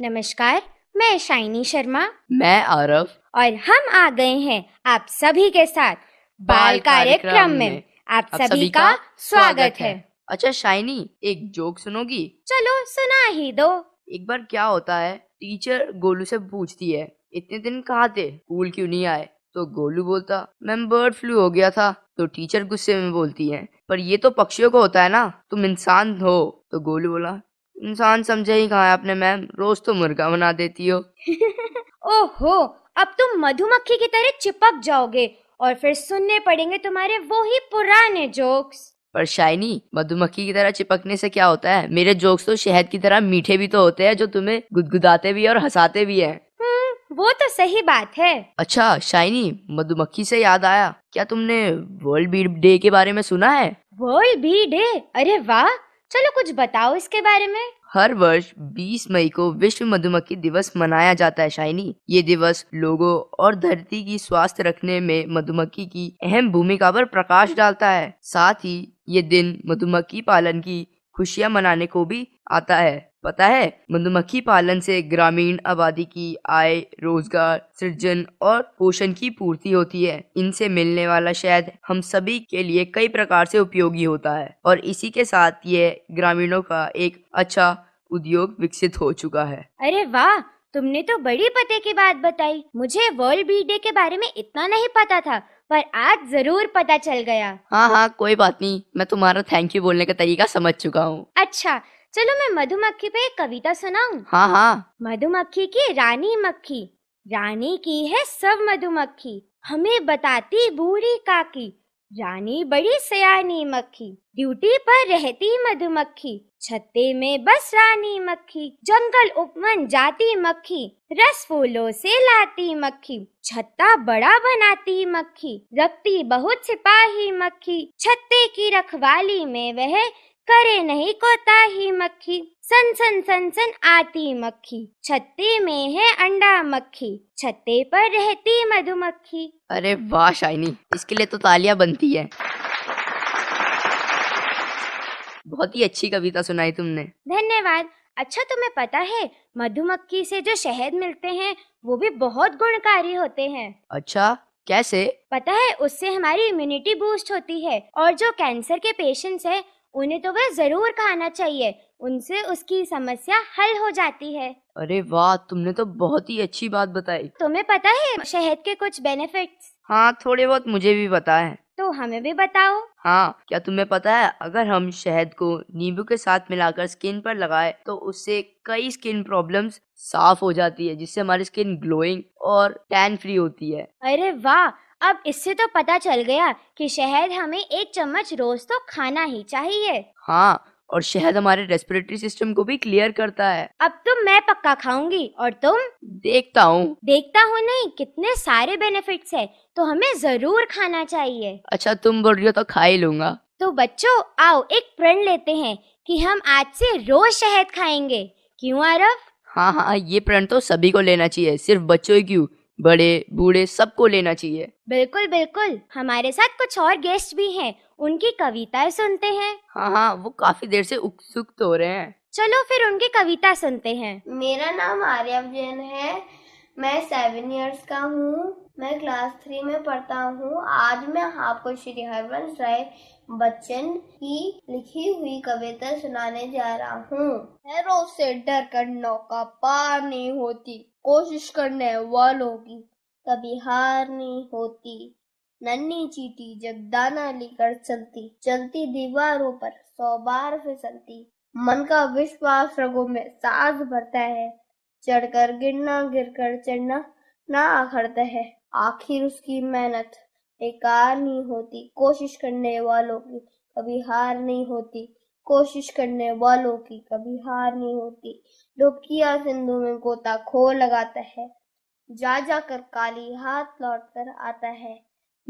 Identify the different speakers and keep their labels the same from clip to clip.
Speaker 1: नमस्कार मैं शाइनी शर्मा
Speaker 2: मैं आरव
Speaker 1: और हम आ गए हैं आप सभी के साथ बाल कार्यक्रम में
Speaker 2: आप, सभी, सभी का स्वागत है अच्छा शाइनी एक जोक सुनोगी चलो सुना ही दो एक बार क्या होता है टीचर गोलू से पूछती है इतने दिन कहाँ थे स्कूल क्यों नहीं आए तो गोलू बोलता मैम बर्ड फ्लू हो गया था तो टीचर गुस्से में बोलती है पर ये तो पक्षियों को होता है ना तुम इंसान हो तो गोलू बोला इंसान समझे ही कहा है आपने मैम रोज तो मुर्गा बना देती हो
Speaker 1: ओहो अब तुम मधुमक्खी की तरह चिपक जाओगे और फिर सुनने पड़ेंगे तुम्हारे वो ही पुराने जोक्स
Speaker 2: पर शाइनी मधुमक्खी की तरह चिपकने से क्या होता है मेरे जोक्स तो शहद की तरह मीठे भी तो होते हैं जो तुम्हें गुदगुदाते भी और हंसाते भी है
Speaker 1: हम्म, वो तो सही बात है
Speaker 2: अच्छा शाइनी मधुमक्खी से याद आया क्या तुमने वर्ल्ड बी डे के बारे में सुना है
Speaker 1: वर्ल्ड बी डे अरे वाह चलो कुछ बताओ इसके बारे में
Speaker 2: हर वर्ष 20 मई को विश्व मधुमक्खी दिवस मनाया जाता है शाइनी ये दिवस लोगों और धरती की स्वास्थ्य रखने में मधुमक्खी की अहम भूमिका पर प्रकाश डालता है साथ ही ये दिन मधुमक्खी पालन की खुशियां मनाने को भी आता है पता है मधुमक्खी पालन से ग्रामीण आबादी की आय रोजगार सृजन और पोषण की पूर्ति होती है इनसे मिलने वाला शहद हम सभी के लिए कई प्रकार से उपयोगी होता है और इसी के साथ ये ग्रामीणों का एक अच्छा उद्योग विकसित हो चुका है
Speaker 1: अरे वाह तुमने तो बड़ी पते की बात बताई मुझे वर्ल्ड बी डे के बारे में इतना नहीं पता था पर आज जरूर पता चल गया
Speaker 2: हाँ हाँ कोई बात नहीं मैं तुम्हारा थैंक यू बोलने का तरीका समझ चुका हूँ
Speaker 1: अच्छा चलो मैं मधुमक्खी पे एक कविता सुनाऊं हाँ हाँ मधुमक्खी की रानी मक्खी रानी की है सब मधुमक्खी हमें बताती बूढ़ी काकी रानी बड़ी सयानी मक्खी ड्यूटी पर रहती मधुमक्खी छत्ते में बस रानी मक्खी जंगल उपमन जाती मक्खी रस फूलों से लाती मक्खी छत्ता बड़ा बनाती मक्खी रखती बहुत सिपाही मक्खी छत्ते की रखवाली में वह करे नहीं कोताही मक्खी सन सन सन सन आती मक्खी छत्ते में है अंडा मक्खी छत्ते पर रहती मधुमक्खी
Speaker 2: अरे वाह शाइनी इसके लिए तो तालियां बनती है बहुत ही अच्छी कविता सुनाई तुमने
Speaker 1: धन्यवाद अच्छा तुम्हें पता है मधुमक्खी से जो शहद मिलते हैं वो भी बहुत गुणकारी होते हैं
Speaker 2: अच्छा कैसे
Speaker 1: पता है उससे हमारी इम्यूनिटी बूस्ट होती है और जो कैंसर के पेशेंट्स हैं उन्हें तो वह जरूर खाना चाहिए उनसे उसकी समस्या हल हो जाती है
Speaker 2: अरे वाह तुमने तो बहुत ही अच्छी बात बताई
Speaker 1: तुम्हें पता है शहद के कुछ बेनिफिट्स
Speaker 2: हाँ थोड़े बहुत मुझे भी पता है
Speaker 1: तो हमें भी बताओ
Speaker 2: हाँ क्या तुम्हें पता है अगर हम शहद को नींबू के साथ मिलाकर स्किन पर लगाए तो उससे कई स्किन प्रॉब्लम्स साफ हो जाती है जिससे हमारी स्किन ग्लोइंग और टैन फ्री होती है अरे वाह अब इससे तो पता चल गया
Speaker 1: कि शहद हमें एक चम्मच रोज तो खाना ही चाहिए
Speaker 2: हाँ और शहद हमारे रेस्पिरेटरी सिस्टम को भी क्लियर करता है
Speaker 1: अब तो मैं पक्का खाऊंगी और तुम देखता हूँ देखता हूँ नहीं कितने सारे बेनिफिट्स हैं तो हमें जरूर खाना चाहिए
Speaker 2: अच्छा तुम बोल रही हो तो खा ही लूंगा
Speaker 1: तो बच्चों आओ एक प्रण लेते हैं कि हम आज से रोज शहद खाएंगे क्यों आरव
Speaker 2: हाँ हाँ ये प्रण तो सभी को लेना चाहिए सिर्फ बच्चों ही क्यों बड़े बूढ़े सबको लेना चाहिए
Speaker 1: बिल्कुल बिल्कुल हमारे साथ कुछ और गेस्ट भी हैं उनकी कविताएं सुनते हैं
Speaker 2: हाँ हाँ वो काफी देर से उत्सुक तो हो रहे हैं
Speaker 3: चलो
Speaker 1: फिर उनकी कविता सुनते हैं
Speaker 3: मेरा नाम आर्यन जैन है मैं सेवन इयर्स का हूँ मैं क्लास थ्री में पढ़ता हूँ आज मैं आपको श्री हरवंश राय बच्चन की लिखी हुई कविता सुनाने जा रहा हूँ पैरों से डर कर नौका पार नहीं होती कोशिश करने वालों की कभी हार नहीं होती नन्ही चीटी जगदाना लेकर चलती चलती दीवारों पर सौ बार फिसलती मन का विश्वास रगों में सांस भरता है चढ़कर गिरना गिरकर चढ़ना ना आखड़ता है आखिर उसकी मेहनत बेकार नहीं होती कोशिश करने वालों की कभी हार नहीं होती कोशिश करने वालों की कभी हार नहीं होती डुबकिया सिंधु में गोता खो लगाता है जा जा कर काली हाथ लौट कर आता है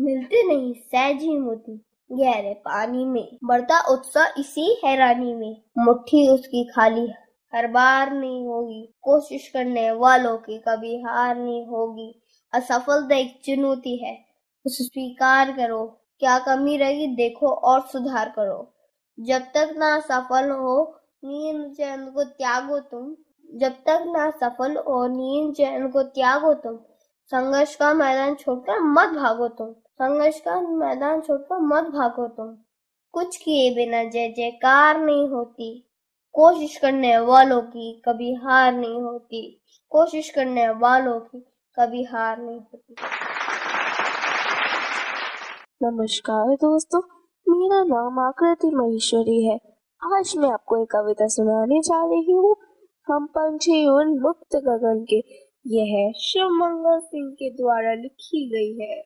Speaker 3: मिलते नहीं सहजी मोती गहरे पानी में बढ़ता उत्साह इसी हैरानी में मुट्ठी उसकी खाली हर बार नहीं होगी कोशिश करने वालों की कभी हार नहीं होगी असफल एक चुनौती है उसे स्वीकार करो क्या कमी रही देखो और सुधार करो जब तक ना सफल हो नींद चैन को त्यागो तुम जब तक ना सफल हो नींद चैन को त्यागो तुम संघर्ष का मैदान छोड़कर मत भागो तुम संघर्ष का मैदान छोड़कर मत भागो तुम कुछ किए बिना जय जयकार नहीं होती कोशिश करने वालों की कभी हार नहीं होती कोशिश करने वालों की कभी हार नहीं होती नमस्कार दोस्तों मेरा नाम आकृति महेश्वरी है आज मैं आपको एक कविता
Speaker 4: सुनाने जा रही हूँ हम पंछी और मुक्त गगन के यह शिव मंगल सिंह के द्वारा लिखी गई है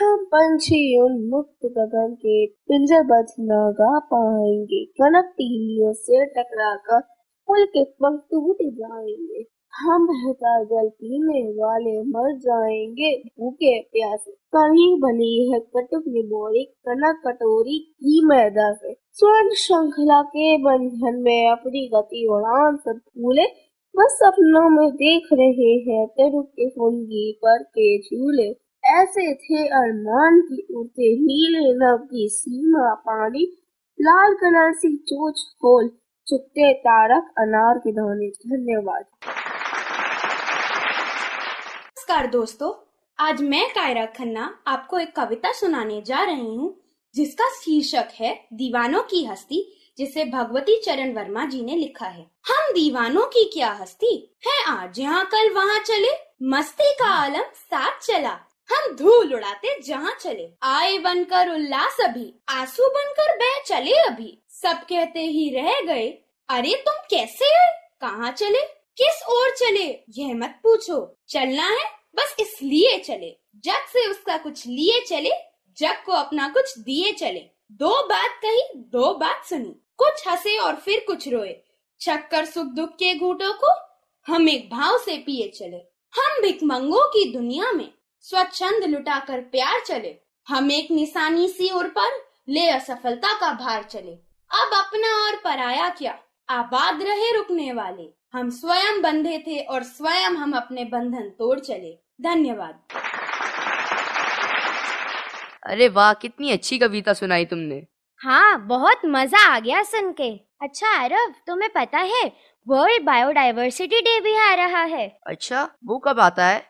Speaker 4: हम पंछी और मुक्त गगन के पिंजरबद्ध न गा पाएंगे कनक तीलियों से टकराकर के पंख टूट जाएंगे हम गलती में वाले मर जाएंगे भूखे प्यासे कहीं बनी है कटुक निबोरी कनक कटोरी की मैदा से स्वर्ण श्रृंखला के बंधन में अपनी गति उड़ान सब भूले बस सपनों में देख रहे हैं तेरु के फुंगी पर के झूले ऐसे थे अरमान की उड़ते नीले नव की सीमा पानी लाल कलर सी चोच खोल चुपते तारक अनार के धोने धन्यवाद नमस्कार दोस्तों आज मैं कायरा खन्ना आपको एक कविता सुनाने जा रही हूँ जिसका शीर्षक है दीवानों की हस्ती जिसे भगवती चरण वर्मा जी ने लिखा है हम दीवानों की क्या हस्ती है आज यहाँ कल वहाँ चले मस्ती का आलम साथ चला हम धूल उड़ाते जहाँ चले आए बनकर उल्लास अभी आंसू बनकर बह चले अभी सब कहते ही रह गए अरे तुम कैसे कहाँ चले किस ओर चले यह मत पूछो चलना है बस इसलिए चले जग से उसका कुछ लिए चले जग को अपना कुछ दिए चले दो बात कही दो बात सुनी कुछ हंसे और फिर कुछ रोए चक्कर सुख दुख के घूटो को हम एक भाव से पिए चले हम भिकमंगों की दुनिया में स्वच्छंद लुटा कर प्यार चले हम एक निशानी सी और पर ले असफलता का भार चले अब अपना और पराया क्या आबाद रहे रुकने वाले हम स्वयं बंधे थे और स्वयं हम अपने बंधन तोड़ चले धन्यवाद
Speaker 2: अरे वाह कितनी अच्छी कविता सुनाई तुमने
Speaker 1: हाँ बहुत मजा आ गया सुन के अच्छा आरव तुम्हें पता है वर्ल्ड बायोडाइवर्सिटी डे भी आ रहा है अच्छा वो कब आता है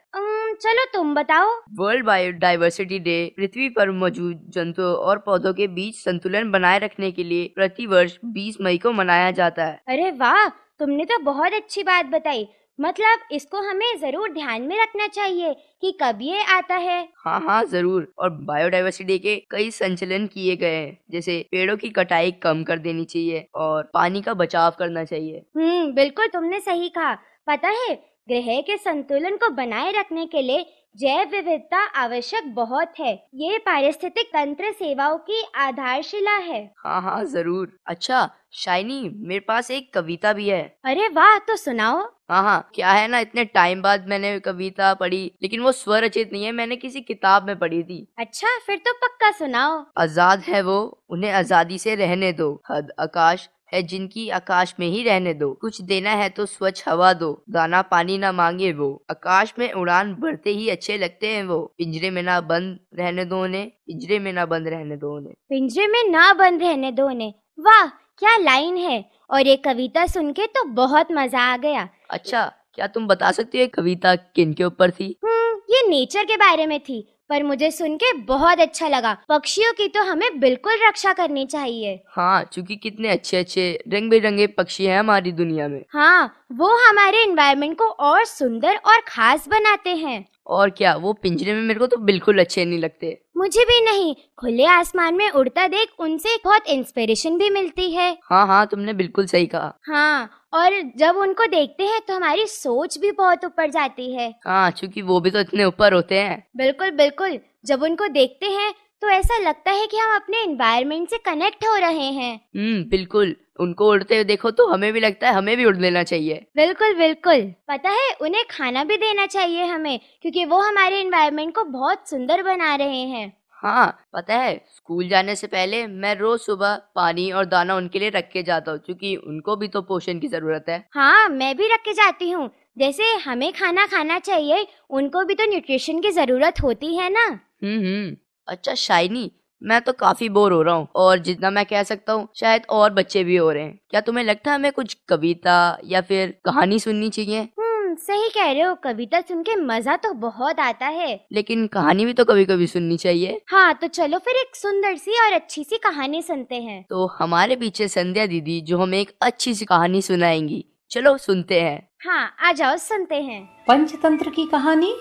Speaker 2: चलो तुम बताओ वर्ल्ड बायोडाइवर्सिटी डे पृथ्वी पर मौजूद जंतुओं और पौधों के बीच संतुलन बनाए रखने के लिए प्रति वर्ष 20 मई को मनाया जाता है
Speaker 1: अरे वाह तुमने तो बहुत अच्छी बात बताई मतलब इसको हमें जरूर ध्यान में रखना चाहिए कि कब ये आता है
Speaker 2: हाँ हाँ जरूर और बायोडाइवर्सिटी के कई संचलन किए गए हैं जैसे पेड़ों की कटाई कम कर देनी चाहिए और पानी का बचाव करना चाहिए
Speaker 1: हम्म बिल्कुल तुमने सही कहा पता है ग्रह के संतुलन को बनाए रखने के लिए जैव विविधता आवश्यक बहुत है ये पारिस्थितिक तंत्र सेवाओं
Speaker 2: की आधारशिला है हाँ हाँ जरूर अच्छा शाइनी मेरे पास एक कविता भी है अरे वाह तो सुनाओ हाँ हाँ क्या है ना इतने टाइम बाद मैंने कविता पढ़ी लेकिन वो स्वरचित नहीं है मैंने किसी किताब में पढ़ी थी अच्छा फिर तो पक्का सुनाओ आजाद है वो उन्हें आजादी से रहने दो हद आकाश है जिनकी आकाश में ही रहने दो कुछ देना है तो स्वच्छ हवा दो दाना पानी ना मांगे वो आकाश में उड़ान भरते ही अच्छे लगते हैं वो पिंजरे में ना बंद रहने दो उन्हें पिंजरे में ना बंद रहने दो उन्हें
Speaker 1: पिंजरे में ना बंद रहने दो उन्हें वाह क्या लाइन है और ये कविता सुन के तो बहुत मजा आ गया अच्छा क्या तुम बता सकती हो कविता किन के ऊपर थी हम्म, ये नेचर के बारे में थी पर मुझे सुन के बहुत अच्छा लगा पक्षियों की तो हमें बिल्कुल रक्षा करनी चाहिए
Speaker 2: हाँ क्योंकि कितने अच्छे अच्छे रंग बिरंगे पक्षी हैं हमारी दुनिया में
Speaker 1: हाँ वो हमारे एनवायरनमेंट को और सुंदर और खास बनाते
Speaker 2: हैं और क्या वो पिंजरे में मेरे को तो बिल्कुल अच्छे नहीं लगते
Speaker 1: मुझे भी नहीं खुले आसमान में उड़ता देख उनसे बहुत इंस्पिरेशन भी मिलती है
Speaker 2: हाँ हाँ तुमने बिल्कुल सही कहा
Speaker 1: हाँ और जब उनको देखते हैं तो हमारी सोच भी बहुत ऊपर जाती है
Speaker 2: हाँ क्योंकि वो भी तो इतने ऊपर होते हैं
Speaker 1: बिल्कुल बिल्कुल जब उनको देखते हैं तो ऐसा लगता है कि हम अपने एनवायरनमेंट से कनेक्ट हो रहे हैं
Speaker 2: हम्म बिल्कुल उनको उड़ते हुए देखो तो हमें भी लगता है हमें भी उड़ लेना चाहिए
Speaker 1: बिल्कुल बिल्कुल पता है उन्हें खाना भी देना चाहिए हमें
Speaker 2: क्योंकि वो हमारे एनवायरनमेंट को बहुत सुंदर बना रहे हैं हाँ पता है स्कूल जाने से पहले मैं रोज सुबह पानी और दाना उनके लिए रख के जाता हूँ क्योंकि उनको भी तो पोषण की जरूरत है हाँ मैं भी रख के जाती हूँ जैसे हमें खाना खाना चाहिए उनको भी तो न्यूट्रिशन की जरूरत होती है ना हम्म, हम्म। अच्छा शाइनी मैं तो काफी बोर हो रहा हूँ और जितना मैं कह सकता हूँ शायद और बच्चे भी हो रहे हैं क्या तुम्हें लगता है हमें कुछ कविता या फिर कहानी सुननी चाहिए
Speaker 1: हम्म, सही कह रहे हो कविता सुन के मजा तो बहुत
Speaker 2: आता है लेकिन कहानी भी तो कभी कभी सुननी चाहिए
Speaker 1: हाँ तो चलो फिर एक सुंदर सी और अच्छी सी कहानी सुनते हैं
Speaker 2: तो हमारे पीछे संध्या दीदी जो हमें एक अच्छी सी कहानी
Speaker 5: सुनाएंगी चलो सुनते हैं
Speaker 1: हाँ आ जाओ सुनते हैं
Speaker 5: पंचतंत्र की कहानी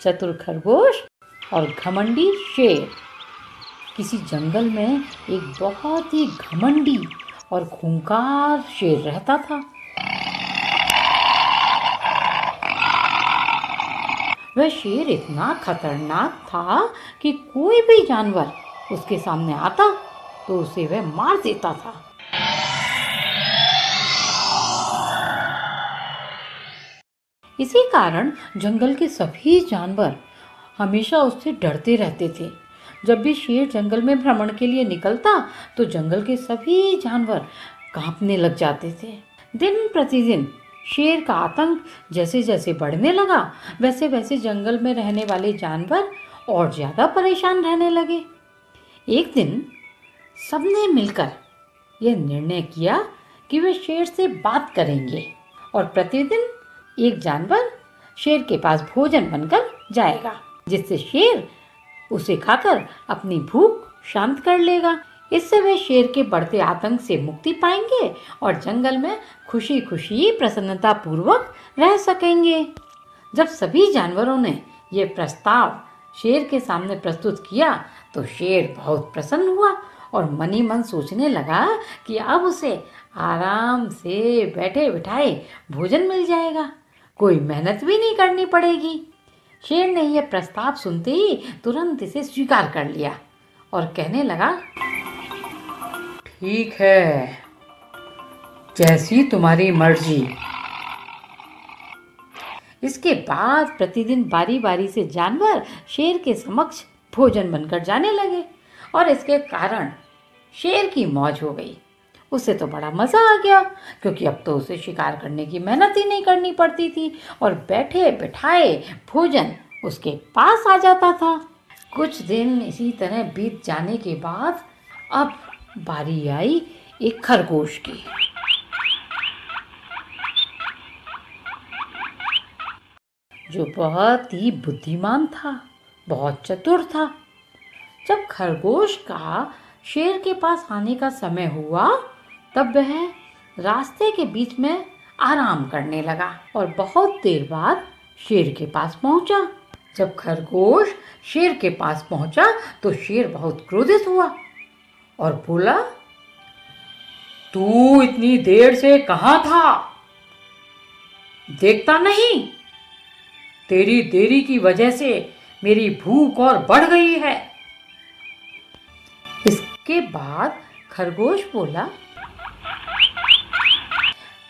Speaker 5: चतुर खरगोश और घमंडी शेर किसी जंगल में एक बहुत ही घमंडी और खूंखार शेर रहता था वह शेर इतना खतरनाक था कि कोई भी जानवर उसके सामने आता तो उसे वह मार देता था इसी कारण जंगल के सभी जानवर हमेशा उससे डरते रहते थे जब भी शेर जंगल में भ्रमण के लिए निकलता तो जंगल के सभी जानवर कांपने लग जाते थे दिन प्रतिदिन शेर का आतंक जैसे जैसे बढ़ने लगा वैसे वैसे जंगल में रहने वाले जानवर और ज़्यादा परेशान रहने लगे एक दिन सबने मिलकर यह निर्णय किया कि वे शेर से बात करेंगे और प्रतिदिन एक जानवर शेर के पास भोजन बनकर जाएगा जिससे शेर उसे खाकर अपनी भूख शांत कर लेगा इससे वे शेर के बढ़ते आतंक से मुक्ति पाएंगे और जंगल में खुशी खुशी प्रसन्नता पूर्वक रह सकेंगे जब सभी जानवरों ने यह प्रस्ताव शेर के सामने प्रस्तुत किया तो शेर बहुत प्रसन्न हुआ और मनी मन सोचने लगा कि अब उसे आराम से बैठे बिठाए भोजन मिल जाएगा कोई मेहनत भी नहीं करनी पड़ेगी शेर ने यह प्रस्ताव सुनते ही तुरंत इसे स्वीकार कर लिया और कहने लगा ठीक है जैसी तुम्हारी मर्जी इसके बाद प्रतिदिन बारी बारी से जानवर शेर के समक्ष भोजन बनकर जाने लगे और इसके कारण शेर की मौज हो गई उसे तो बड़ा मज़ा आ गया क्योंकि अब तो उसे शिकार करने की मेहनत ही नहीं करनी पड़ती थी और बैठे बैठाए भोजन उसके पास आ जाता था कुछ दिन इसी तरह बीत जाने के बाद अब बारी आई एक खरगोश की जो बहुत ही बुद्धिमान था बहुत चतुर था जब खरगोश का शेर के पास आने का समय हुआ तब वह रास्ते के बीच में आराम करने लगा और बहुत देर बाद शेर के पास पहुंचा जब खरगोश शेर के पास पहुंचा तो शेर बहुत क्रोधित हुआ और बोला तू इतनी देर से कहा था देखता नहीं तेरी देरी की वजह से मेरी भूख और बढ़ गई है इसके बाद खरगोश बोला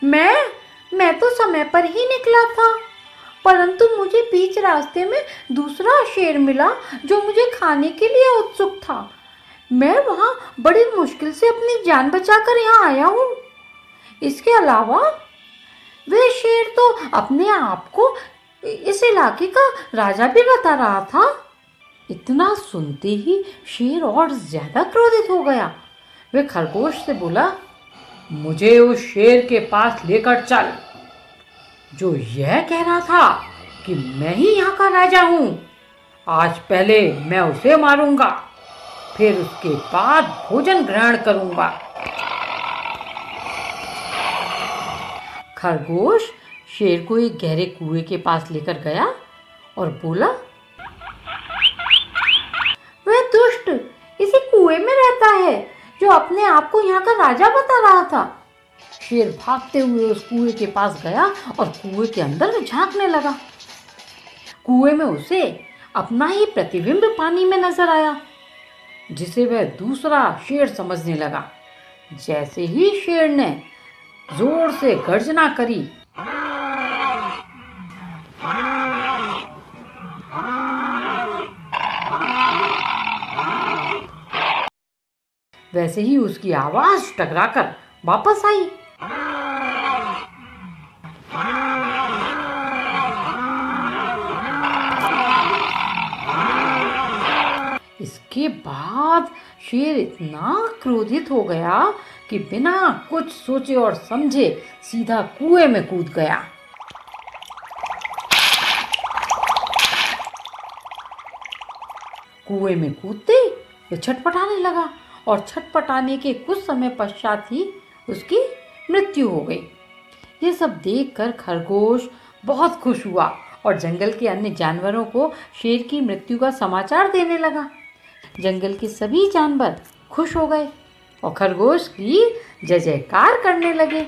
Speaker 5: मैं मैं तो समय पर ही निकला था परंतु मुझे बीच रास्ते में दूसरा शेर मिला जो मुझे खाने के लिए उत्सुक था मैं वहाँ बड़ी मुश्किल से अपनी जान बचाकर यहाँ आया हूँ इसके अलावा वे शेर तो अपने आप को इस इलाके का राजा भी बता रहा था इतना सुनते ही शेर और ज़्यादा क्रोधित हो गया वे खरगोश से बोला मुझे उस शेर के पास लेकर चल जो यह कह रहा था कि मैं ही यहाँ का राजा हूँ आज पहले मैं उसे मारूंगा फिर उसके बाद भोजन ग्रहण करूंगा खरगोश शेर को एक गहरे कुएं के पास लेकर गया और बोला वह दुष्ट इसी कुएं में रहता है जो अपने आप को यहाँ का राजा बता रहा था शेर भागते हुए उस कुएं के पास गया और कुएं के अंदर में झांकने लगा कुएं में उसे अपना ही प्रतिबिंब पानी में नजर आया जिसे वह दूसरा शेर समझने लगा जैसे ही शेर ने जोर से गर्जना करी वैसे ही उसकी आवाज टकराकर वापस आई इसके बाद शेर इतना क्रोधित हो गया कि बिना कुछ सोचे और समझे सीधा कुएं में कूद गया कुएं में कूदते ही वह छटपटाने लगा और छटपटाने के कुछ समय पश्चात ही उसकी मृत्यु हो गई ये सब देखकर खरगोश बहुत खुश हुआ और जंगल के अन्य जानवरों को शेर की मृत्यु का समाचार देने लगा जंगल के सभी जानवर खुश हो गए और खरगोश की जय जयकार करने लगे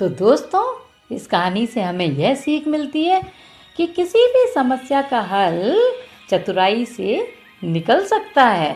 Speaker 5: तो दोस्तों इस कहानी से हमें यह सीख मिलती है कि किसी भी समस्या का हल चतुराई से निकल सकता है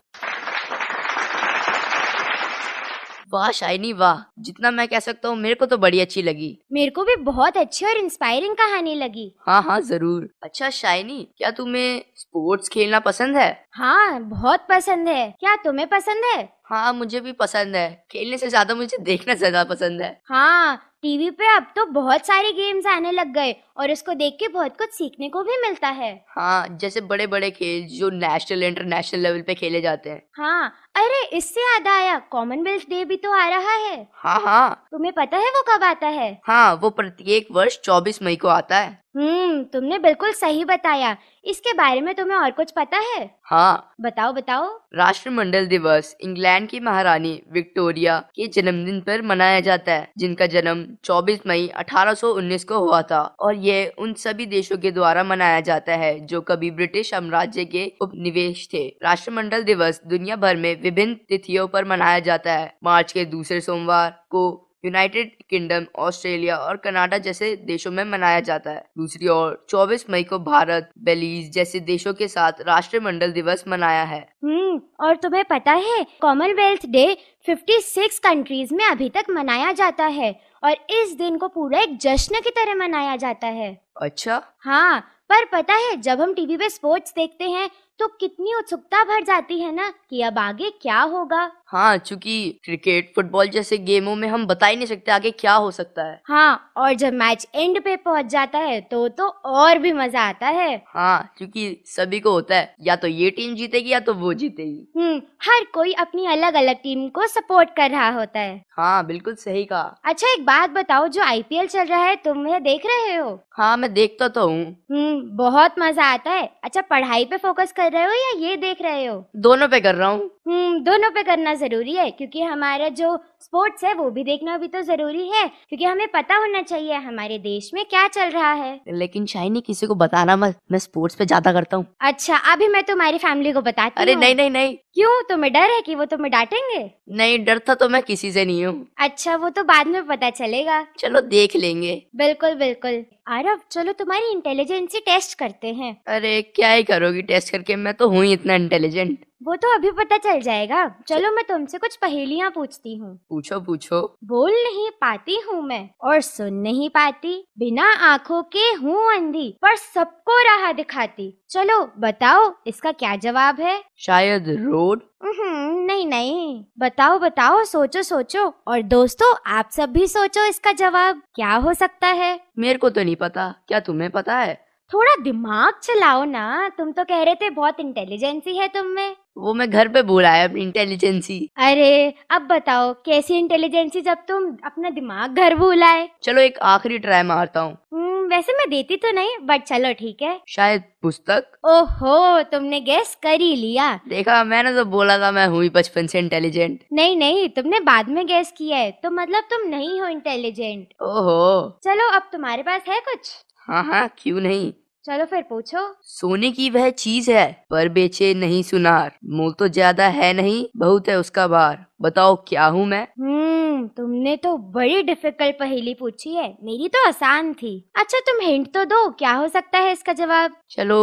Speaker 2: वाह शाइनी वाह जितना मैं कह सकता हूँ मेरे को तो बड़ी अच्छी लगी
Speaker 1: मेरे को भी बहुत अच्छी और इंस्पायरिंग कहानी लगी
Speaker 2: हाँ हाँ जरूर अच्छा शाइनी क्या तुम्हें स्पोर्ट्स खेलना पसंद है हाँ बहुत पसंद है क्या तुम्हें पसंद है हाँ मुझे भी पसंद है खेलने से ज्यादा मुझे देखना ज्यादा पसंद है
Speaker 1: हाँ टीवी पे अब तो बहुत सारे गेम्स आने लग गए
Speaker 2: और इसको देख के बहुत कुछ सीखने को भी मिलता है हाँ जैसे बड़े बड़े खेल जो नेशनल इंटरनेशनल लेवल पे खेले जाते हैं
Speaker 1: हाँ अरे इससे याद आया कॉमनवेल्थ डे भी तो आ रहा है
Speaker 2: हाँ हाँ तुम्हें
Speaker 1: पता है वो कब आता है
Speaker 2: हाँ वो प्रत्येक वर्ष चौबीस मई को आता है
Speaker 1: हम्म तुमने बिल्कुल सही बताया इसके बारे में तुम्हें और कुछ पता है
Speaker 2: हाँ बताओ बताओ राष्ट्रमंडल दिवस इंग्लैंड की महारानी विक्टोरिया के जन्मदिन पर मनाया जाता है जिनका जन्म चौबीस मई अठारह को हुआ था और यह उन सभी देशों के द्वारा मनाया जाता है जो कभी ब्रिटिश साम्राज्य के उपनिवेश थे राष्ट्रमंडल दिवस दुनिया भर में विभिन्न तिथियों पर मनाया जाता है मार्च के दूसरे सोमवार को यूनाइटेड किंगडम ऑस्ट्रेलिया और कनाडा जैसे देशों में मनाया जाता है दूसरी ओर 24 मई को भारत बेलीज जैसे देशों के साथ राष्ट्रमंडल दिवस मनाया है
Speaker 4: हम्म, और
Speaker 1: तुम्हें पता है कॉमनवेल्थ डे 56 कंट्रीज में अभी तक मनाया जाता है और इस दिन को पूरा एक जश्न की तरह मनाया जाता है अच्छा हाँ पर पता है जब हम टीवी पे स्पोर्ट्स देखते हैं तो कितनी उत्सुकता भर जाती है ना कि अब आगे क्या होगा
Speaker 2: हाँ चूंकि क्रिकेट फुटबॉल जैसे गेमों में हम बता ही नहीं सकते आगे क्या हो सकता है
Speaker 1: हाँ और जब मैच एंड पे पहुंच जाता है तो तो और भी मजा
Speaker 2: आता है हाँ क्योंकि सभी को होता है या तो ये टीम जीतेगी या तो वो जीतेगी
Speaker 1: हम्म हर
Speaker 2: कोई अपनी अलग अलग टीम को सपोर्ट कर रहा होता है हाँ बिल्कुल सही कहा अच्छा
Speaker 1: एक बात बताओ जो आई चल रहा है तुम यह देख रहे हो हाँ मैं देखता तो हूँ हम्म, बहुत मजा आता है अच्छा पढ़ाई पे फोकस कर रहे हो या ये देख रहे हो दोनों पे कर रहा हूँ हम्म, दोनों पे करना ज़रूरी है क्योंकि हमारा जो स्पोर्ट्स है वो भी देखना भी तो जरूरी है क्योंकि हमें पता होना चाहिए हमारे देश में क्या चल रहा है
Speaker 2: लेकिन शाइनी किसी को बताना मत मैं स्पोर्ट्स पे ज्यादा करता हूँ
Speaker 1: अच्छा अभी मैं तुम्हारी फैमिली को बताती अरे नहीं नहीं नहीं क्यों तुम्हें डर है कि वो तुम्हें डांटेंगे नहीं डर था तो मैं किसी से नहीं हूँ अच्छा वो तो बाद में पता चलेगा चलो देख लेंगे बिल्कुल बिल्कुल आरव चलो तुम्हारी इंटेलिजेंसी टेस्ट करते हैं
Speaker 2: अरे क्या ही करोगी टेस्ट करके मैं तो हूँ इतना इंटेलिजेंट
Speaker 1: वो तो अभी पता चल जाएगा चलो मैं तुमसे कुछ पहेलियाँ पूछती हूँ
Speaker 2: पूछो पूछो
Speaker 1: बोल नहीं पाती हूँ मैं और सुन नहीं पाती बिना आँखों के हूँ अंधी पर सबको राह दिखाती चलो बताओ इसका क्या जवाब है
Speaker 2: शायद रोड
Speaker 1: नहीं नहीं बताओ बताओ सोचो सोचो और दोस्तों आप सब भी सोचो इसका जवाब क्या हो सकता है मेरे को तो नहीं पता क्या तुम्हें पता है थोड़ा दिमाग चलाओ ना तुम तो कह रहे थे बहुत इंटेलिजेंसी है तुम में वो मैं घर पे
Speaker 2: बोला है अपनी इंटेलिजेंसी
Speaker 1: अरे अब बताओ कैसी इंटेलिजेंसी जब तुम अपना दिमाग
Speaker 2: घर भूला चलो एक आखिरी ट्राई मारता हूँ हम्म, वैसे मैं देती तो नहीं बट चलो ठीक है शायद पुस्तक ओहो तुमने गैस कर ही लिया देखा मैंने तो बोला था मैं हुई बचपन से इंटेलिजेंट नहीं नहीं तुमने बाद में गैस किया है तो मतलब तुम नहीं हो
Speaker 1: इंटेलिजेंट ओहो चलो अब तुम्हारे पास है कुछ
Speaker 2: हाँ हाँ क्यों नहीं
Speaker 1: चलो फिर पूछो
Speaker 2: सोने की वह चीज है पर बेचे नहीं सुनार मोल तो ज्यादा है नहीं बहुत है उसका भार बताओ क्या हूँ मैं
Speaker 1: हम्म तुमने तो बड़ी डिफिकल्ट पहेली पूछी है मेरी तो आसान थी अच्छा तुम हिंट तो दो क्या हो सकता है इसका
Speaker 2: जवाब चलो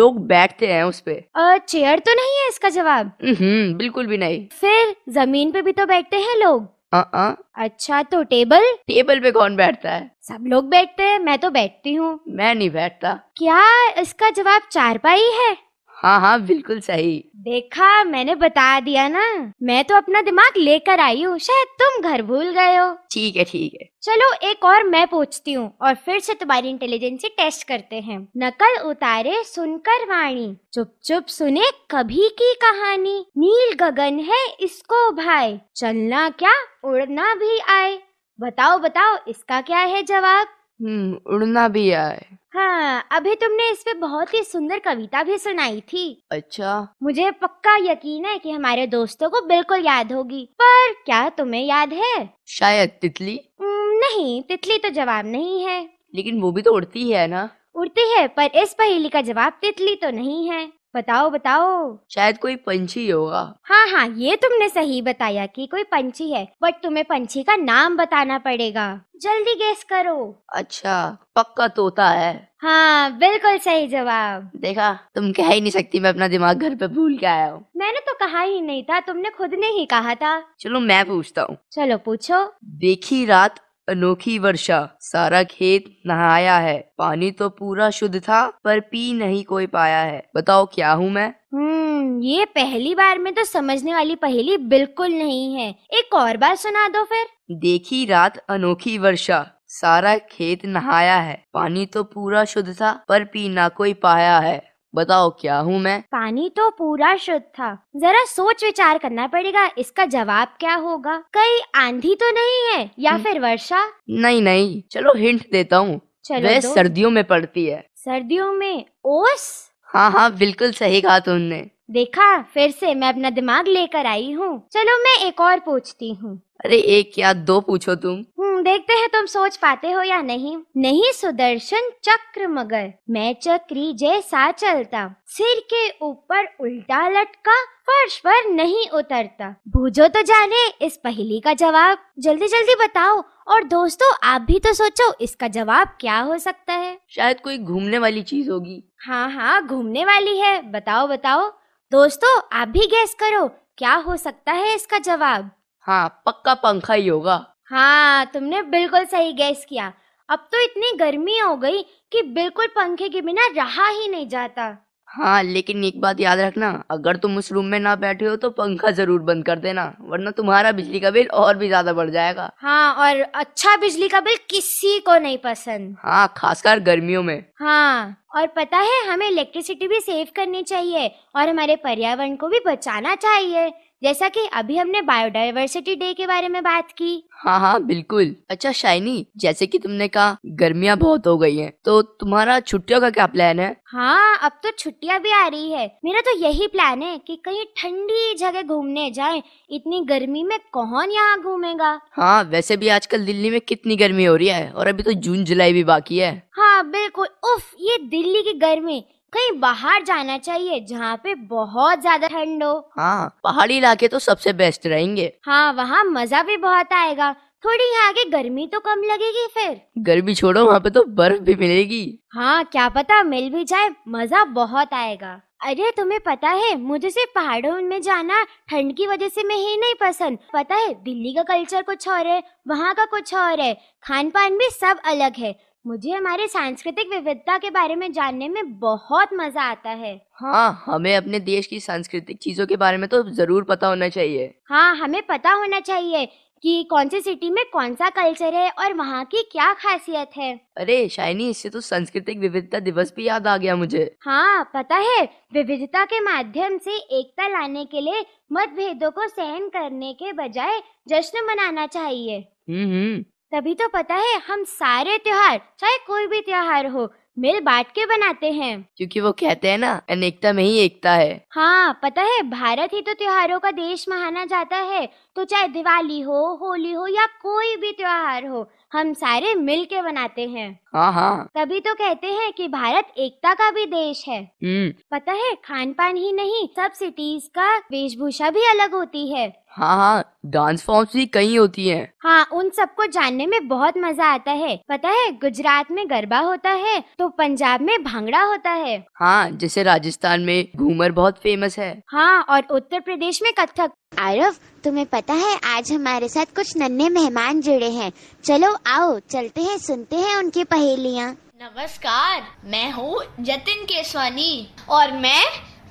Speaker 2: लोग बैठते हैं उस पे
Speaker 1: चेयर तो नहीं है इसका जवाब हम्म बिल्कुल भी नहीं फिर जमीन पे भी तो बैठते हैं लोग आ अच्छा तो टेबल टेबल पे कौन बैठता है सब लोग बैठते हैं मैं तो बैठती हूँ मैं नहीं बैठता क्या इसका जवाब चारपाई है हाँ हाँ बिल्कुल सही देखा मैंने बता दिया ना मैं तो अपना दिमाग लेकर आई हूँ शायद तुम घर भूल गए हो
Speaker 2: ठीक है ठीक
Speaker 5: है
Speaker 1: चलो एक और मैं पूछती हूँ और फिर से तुम्हारी इंटेलिजेंसी टेस्ट करते हैं नकल उतारे सुनकर वाणी चुप चुप सुने कभी की कहानी नील गगन है इसको भाई चलना क्या उड़ना भी आए बताओ बताओ इसका क्या है जवाब
Speaker 2: हम्म, उड़ना भी आए
Speaker 1: हाँ अभी तुमने इस पे बहुत ही सुंदर कविता भी सुनाई थी अच्छा मुझे पक्का यकीन है कि हमारे दोस्तों को बिल्कुल याद होगी पर क्या तुम्हें याद है शायद तितली नहीं तितली तो जवाब नहीं है लेकिन वो भी तो उड़ती है ना उड़ती है पर इस पहेली का जवाब तितली तो नहीं है बताओ बताओ शायद कोई पंछी होगा हाँ हाँ ये तुमने सही बताया कि कोई पंछी है बट तुम्हें पंछी का नाम बताना पड़ेगा
Speaker 2: जल्दी गेस करो अच्छा पक्का तोता है
Speaker 1: हाँ बिल्कुल
Speaker 2: सही जवाब देखा तुम कह ही नहीं सकती मैं अपना दिमाग घर पे भूल के आया हूँ
Speaker 1: मैंने तो कहा ही नहीं
Speaker 2: था तुमने खुद ने ही कहा था चलो मैं पूछता हूँ चलो पूछो देखी रात अनोखी वर्षा सारा खेत नहाया है पानी तो पूरा शुद्ध था पर पी नहीं कोई पाया है बताओ क्या हूँ मैं
Speaker 1: हम्म ये पहली बार में तो समझने वाली पहेली बिल्कुल नहीं है एक और बार सुना दो फिर
Speaker 2: देखी रात अनोखी वर्षा सारा खेत नहाया है पानी तो पूरा शुद्ध था पर पीना कोई पाया है बताओ क्या हूँ मैं
Speaker 1: पानी तो पूरा शुद्ध था जरा सोच विचार करना पड़ेगा इसका जवाब क्या होगा कई आंधी तो नहीं है या हम्म। फिर वर्षा
Speaker 2: नहीं नहीं चलो हिंट देता हूँ वह सर्दियों में पड़ती है
Speaker 1: सर्दियों में ओस
Speaker 2: हाँ हाँ बिल्कुल सही कहा तुमने
Speaker 1: देखा फिर से मैं अपना दिमाग लेकर आई हूँ चलो मैं एक और पूछती हूँ
Speaker 2: अरे एक या दो पूछो तुम
Speaker 1: हम्म, देखते हैं तुम सोच पाते हो या नहीं नहीं सुदर्शन चक्र मगर मैं चक्री जैसा चलता सिर के ऊपर उल्टा लटका फर्श पर नहीं उतरता बूझो तो जाने इस पहेली का जवाब जल्दी जल्दी बताओ और दोस्तों आप भी तो सोचो इसका जवाब क्या हो सकता है शायद कोई घूमने वाली चीज होगी हाँ हाँ घूमने वाली है बताओ बताओ दोस्तों आप भी गैस करो क्या हो सकता है इसका जवाब
Speaker 2: हाँ पक्का पंखा ही होगा
Speaker 1: हाँ तुमने बिल्कुल सही गैस किया अब तो इतनी गर्मी हो गई कि बिल्कुल पंखे के बिना रहा ही नहीं जाता
Speaker 2: हाँ लेकिन एक बात याद रखना अगर तुम उस रूम में ना बैठे हो तो पंखा जरूर बंद कर देना वरना तुम्हारा बिजली का बिल और भी ज्यादा बढ़ जाएगा
Speaker 1: हाँ और अच्छा बिजली का बिल किसी को नहीं पसंद
Speaker 2: हाँ खासकर गर्मियों में
Speaker 1: हाँ और पता है हमें इलेक्ट्रिसिटी भी सेव करनी चाहिए और हमारे पर्यावरण को भी बचाना चाहिए जैसा कि अभी हमने बायोडाइवर्सिटी डे के बारे में बात की
Speaker 2: हाँ हाँ बिल्कुल अच्छा शाइनी जैसे कि तुमने कहा गर्मियाँ बहुत हो गई हैं तो तुम्हारा छुट्टियों का क्या प्लान है
Speaker 1: हाँ अब तो छुट्टियाँ भी आ रही है मेरा तो यही प्लान है कि कहीं ठंडी जगह घूमने जाए इतनी गर्मी में कौन यहाँ घूमेगा
Speaker 2: हाँ वैसे भी आजकल दिल्ली में कितनी गर्मी हो रही है और अभी तो जून जुलाई भी बाकी है
Speaker 1: हाँ बिल्कुल उफ ये दिल्ली की गर्मी कहीं बाहर जाना चाहिए जहाँ पे बहुत ज्यादा ठंड हो
Speaker 2: हाँ पहाड़ी इलाके तो सबसे बेस्ट रहेंगे
Speaker 1: हाँ वहाँ मजा भी बहुत आएगा थोड़ी यहाँ आगे गर्मी तो कम लगेगी फिर
Speaker 2: गर्मी छोड़ो वहाँ पे तो बर्फ भी मिलेगी
Speaker 1: हाँ क्या पता मिल भी जाए मजा बहुत आएगा अरे तुम्हें पता है मुझे सिर्फ पहाड़ों में जाना ठंड की वजह से मैं ही नहीं पसंद पता है दिल्ली का कल्चर कुछ और है वहाँ का कुछ और है खान पान भी सब अलग है मुझे हमारे सांस्कृतिक विविधता के बारे में जानने में बहुत मजा आता है हाँ।, हाँ
Speaker 2: हमें अपने देश की सांस्कृतिक चीजों के बारे में तो जरूर पता होना चाहिए
Speaker 1: हाँ हमें पता होना चाहिए कि कौन से सिटी में कौन सा कल्चर है और वहाँ की क्या खासियत है
Speaker 2: अरे शाइनी इससे तो सांस्कृतिक विविधता दिवस भी याद आ गया मुझे
Speaker 1: हाँ पता है विविधता के माध्यम से एकता लाने के लिए मतभेदों को सहन करने के बजाय जश्न मनाना चाहिए
Speaker 2: हम्म, हम्म।
Speaker 1: तभी तो पता है हम सारे त्योहार चाहे कोई भी त्योहार हो मिल बांट के बनाते हैं
Speaker 2: क्योंकि वो कहते हैं ना अनेकता में ही एकता है
Speaker 1: हाँ पता है भारत ही तो त्योहारों का देश माना जाता है तो चाहे दिवाली हो होली हो या कोई भी त्योहार हो हम सारे मिल के बनाते हैं हाँ हाँ तभी तो कहते हैं कि भारत एकता का भी देश है हम्म। पता है खान पान ही नहीं सब सिटीज का वेशभूषा भी अलग होती है
Speaker 2: हाँ हाँ डांस फॉर्म्स भी कई होती हैं।
Speaker 1: हाँ उन सबको जानने में बहुत मजा आता है पता है गुजरात में गरबा होता है तो पंजाब में भांगड़ा होता है
Speaker 2: हाँ जैसे राजस्थान में घूमर बहुत फेमस है
Speaker 1: हाँ और उत्तर प्रदेश में कथक आरव तुम्हें पता है आज हमारे साथ कुछ नन्हे मेहमान जुड़े हैं चलो आओ चलते हैं सुनते हैं उनकी पहेलियाँ
Speaker 6: नमस्कार मैं हूँ जतिन केसवानी और मैं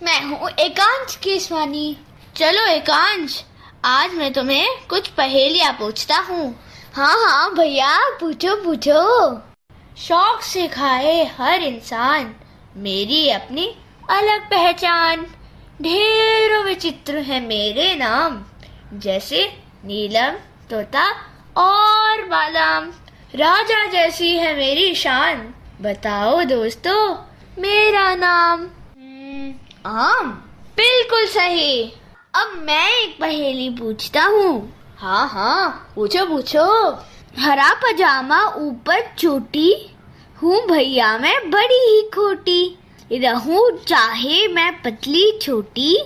Speaker 6: मैं हूँ एकांश केसवानी चलो एकांश आज मैं तुम्हें कुछ पहेलियाँ पूछता हूँ हाँ हाँ भैया पूछो पूछो शौक से खाए हर इंसान मेरी अपनी अलग पहचान ढेरों विचित्र है मेरे नाम जैसे नीलम तोता और बादाम राजा जैसी है मेरी शान बताओ दोस्तों मेरा नाम हम्म। आम बिल्कुल सही अब मैं एक पहेली पूछता हूँ हाँ हाँ पूछो पूछो हरा पजामा ऊपर छोटी हूँ भैया मैं बड़ी ही खोटी रहूं चाहे मैं पतली छोटी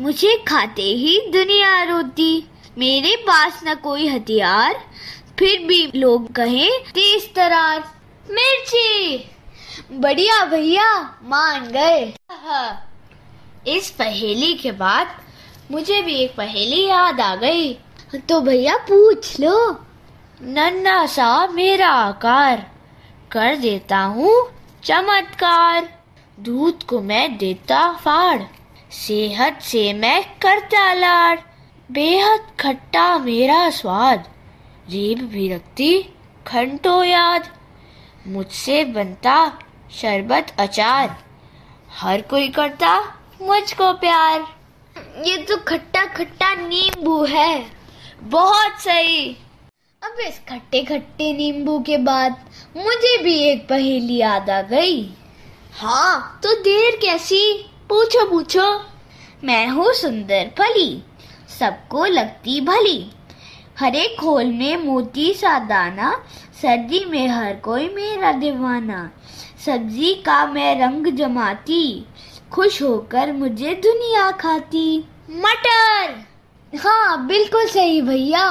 Speaker 6: मुझे खाते ही दुनिया रोती मेरे पास न कोई हथियार फिर भी लोग कहे तेज तरार मिर्ची बढ़िया भैया मान गए हाँ, हाँ। इस पहेली के बाद मुझे भी एक पहेली याद आ गई तो भैया पूछ लो नन्ना सा मेरा आकार कर देता हूँ चमत्कार दूध को मैं देता फाड़ सेहत से मैं करता लाड़ बेहद खट्टा मेरा स्वाद जीभ भी रखती घंटों याद मुझसे बनता शरबत अचार हर कोई करता मुझको प्यार ये तो खट्टा खट्टा नींबू है बहुत सही अब इस खट्टे खट्टे नींबू के बाद मुझे भी एक पहेली याद आ गई हाँ तो देर कैसी पूछो पूछो मैं हूँ सुंदर फली सबको लगती भली हरे खोल में मोती सा दाना सर्दी में हर कोई मेरा दीवाना सब्जी का मैं रंग जमाती खुश होकर मुझे दुनिया खाती मटर हाँ बिल्कुल सही भैया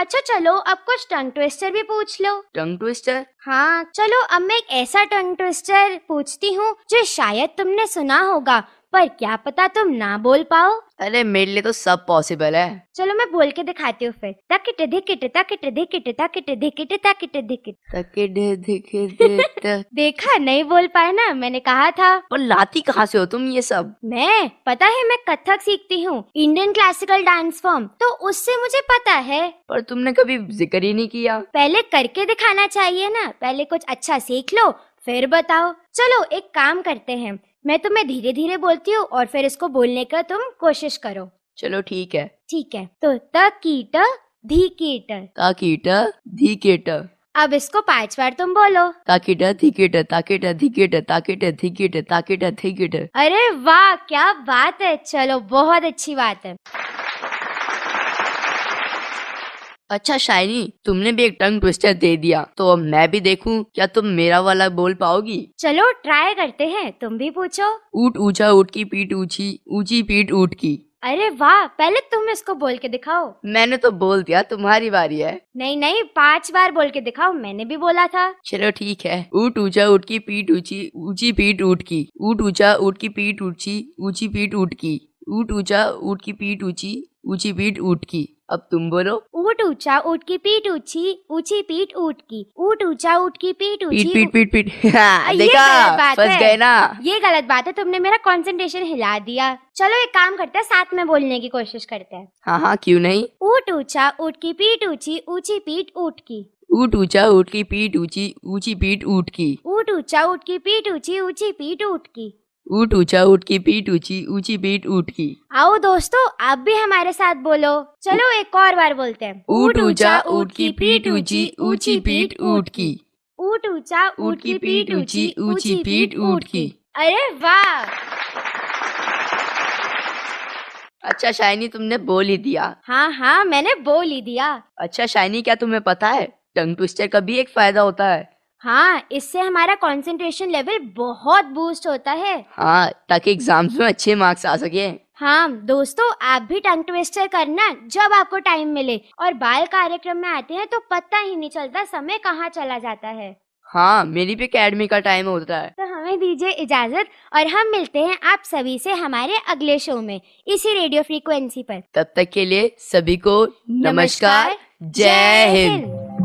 Speaker 1: अच्छा चलो अब कुछ टंग ट्विस्टर भी पूछ लो
Speaker 2: टंग ट्विस्टर
Speaker 1: हाँ चलो अब मैं एक ऐसा टंग ट्विस्टर पूछती हूँ जो शायद तुमने सुना होगा पर क्या पता तुम ना बोल पाओ अरे मेरे लिए तो सब पॉसिबल है चलो मैं बोल के दिखाती हूँ फिर तकिट धिकिट तकिट धिकिट तकिट धिकिट तकिट धिकिट तकिट धिकिट देखा नहीं बोल पाए ना मैंने कहा था पर लाती कहाँ से हो तुम ये सब मैं पता है मैं कथक सीखती हूँ इंडियन क्लासिकल डांस फॉर्म तो उससे मुझे पता है पर तुमने कभी जिक्र ही नहीं किया पहले करके दिखाना चाहिए ना पहले कुछ अच्छा सीख लो फिर बताओ चलो एक काम करते हैं मैं तुम्हें धीरे धीरे बोलती हूँ और फिर इसको बोलने का तुम कोशिश करो
Speaker 2: चलो ठीक है
Speaker 1: ठीक है तो त कीट धी कीट
Speaker 2: ता कीट धी कीट अब
Speaker 1: इसको पांच बार तुम बोलो
Speaker 2: ताकिट धिकेट ताकिट धिकेट ताकिट धिकेट ताकिट धिकेट
Speaker 1: अरे वाह क्या बात है चलो बहुत अच्छी बात है
Speaker 2: अच्छा शाइनी तुमने भी एक टंग ट्विस्टर दे दिया तो अब मैं भी देखूं क्या तुम मेरा वाला बोल पाओगी
Speaker 1: चलो ट्राई करते हैं तुम भी पूछो
Speaker 2: ऊट ऊंचा ऊट की पीठ ऊंची ऊंची पीठ ऊट की
Speaker 1: अरे वाह पहले तुम इसको बोल के दिखाओ
Speaker 2: मैंने तो बोल दिया तुम्हारी बारी है
Speaker 1: नहीं नहीं पांच बार बोल के दिखाओ मैंने भी बोला था
Speaker 2: चलो ठीक है ऊट ऊंचा ऊट की पीठ ऊंची ऊंची पीठ ऊट की ऊट ऊंचा ऊट की पीठ ऊंची ऊंची पीठ ऊट की ऊट ऊंचा ऊट की पीठ ऊंची ऊंची पीठ ऊट की अब तुम बोलो ऊट ऊंचा ऊट की पीठ ऊंची ऊंची पीठ ऊट की ऊट ऊंचा ऊट की पीठ
Speaker 3: ऊंची पीठ पीठ
Speaker 2: पीठ पीठ हाँ, देखा फंस गए
Speaker 1: ना ये गलत बात है तुमने मेरा कंसंट्रेशन हिला दिया चलो एक काम करते हैं साथ में बोलने की कोशिश करते हैं
Speaker 2: हाँ हाँ क्यों नहीं
Speaker 1: ऊट ऊंचा ऊट की पीठ ऊंची ऊंची पीठ ऊट की
Speaker 2: ऊट ऊंचा ऊट की पीठ ऊंची ऊंची पीठ ऊट की
Speaker 1: ऊट ऊंचा ऊट की पीठ ऊंची ऊंची पीठ ऊट की
Speaker 2: ऊट ऊंचा ऊट की पीठ ऊंची ऊंची पीठ ऊट की
Speaker 1: आओ दोस्तों आप भी हमारे साथ बोलो चलो एक और बार बोलते हैं ऊट ऊंचा ऊट
Speaker 2: की पीठ ऊंची ऊंची पीठ ऊट की ऊट ऊंचा ऊट की पीठ
Speaker 5: ऊंची ऊंची पीठ ऊट की
Speaker 1: अरे वाह
Speaker 2: अच्छा शाइनी तुमने बोल ही दिया हाँ हाँ मैंने बोल ही दिया अच्छा शाइनी क्या तुम्हें पता है टंग ट्विस्टर का भी एक फायदा होता है हाँ इससे हमारा
Speaker 1: कंसंट्रेशन लेवल बहुत बूस्ट होता है
Speaker 2: हाँ ताकि एग्जाम्स में अच्छे मार्क्स आ सके
Speaker 1: हाँ दोस्तों आप भी टंग ट्विस्टर करना जब आपको टाइम मिले और बाल कार्यक्रम में आते हैं तो पता ही नहीं चलता समय कहाँ चला जाता है
Speaker 2: हाँ मेरी भी अकेडमी का टाइम होता है
Speaker 1: तो हमें दीजिए इजाजत और हम मिलते हैं आप सभी से हमारे अगले शो में इसी रेडियो फ्रीक्वेंसी पर
Speaker 2: तब तक के लिए सभी को नमस्कार, नमस्कार
Speaker 3: जय हिंद